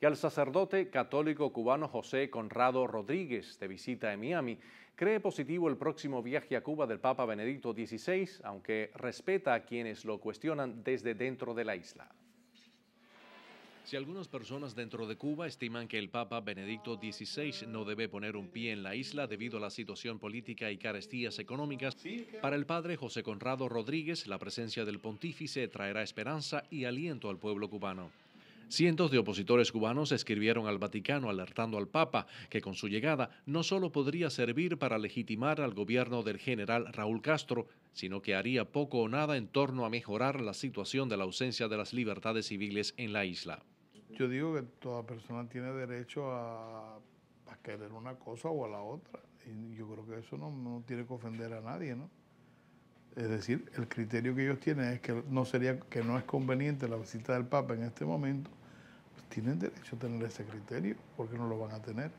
y al sacerdote católico cubano José Conrado Rodríguez, de visita en Miami, cree positivo el próximo viaje a Cuba del Papa Benedicto XVI, aunque respeta a quienes lo cuestionan desde dentro de la isla. Si algunas personas dentro de Cuba estiman que el Papa Benedicto XVI no debe poner un pie en la isla debido a la situación política y carestías económicas, para el padre José Conrado Rodríguez la presencia del pontífice traerá esperanza y aliento al pueblo cubano. Cientos de opositores cubanos escribieron al Vaticano alertando al Papa que con su llegada no solo podría servir para legitimar al gobierno del general Raúl Castro, sino que haría poco o nada en torno a mejorar la situación de la ausencia de las libertades civiles en la isla. Yo digo que toda persona tiene derecho a, querer una cosa o a la otra. Y yo creo que eso no, no tiene que ofender a nadie, ¿no? Es decir, el criterio que ellos tienen es que no, sería, que no es conveniente la visita del Papa en este momento. Pues tienen derecho a tener ese criterio, porque no lo van a tener.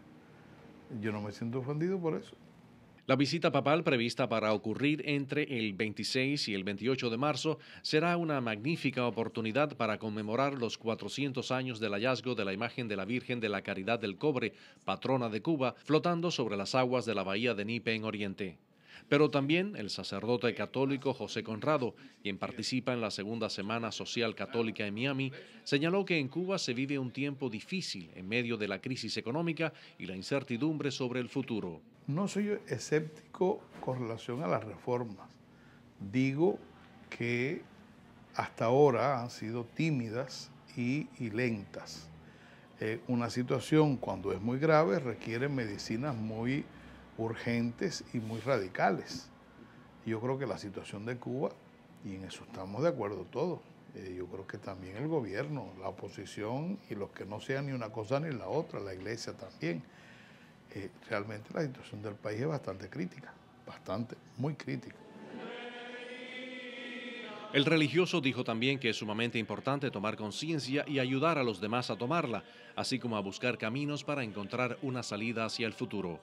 Yo no me siento ofendido por eso. La visita papal prevista para ocurrir entre el 26 y el 28 de marzo será una magnífica oportunidad para conmemorar los 400 años del hallazgo de la imagen de la Virgen de la Caridad del Cobre, patrona de Cuba, flotando sobre las aguas de la bahía de Nipe en Oriente pero también el sacerdote católico José Conrado, quien participa en la Segunda Semana Social Católica en Miami, señaló que en Cuba se vive un tiempo difícil en medio de la crisis económica y la incertidumbre sobre el futuro. No soy escéptico con relación a las reformas. Digo que hasta ahora han sido tímidas y, lentas. Eh, una situación cuando es muy grave requiere medicinas muy urgentes y muy radicales. Yo creo que la situación de Cuba, y en eso estamos de acuerdo todos, eh, yo creo que también el gobierno, la oposición y los que no sean ni una cosa ni la otra, la iglesia también, eh, realmente la situación del país es bastante crítica, bastante, muy crítica. El religioso dijo también que es sumamente importante tomar conciencia y ayudar a los demás a tomarla, así como a buscar caminos para encontrar una salida hacia el futuro.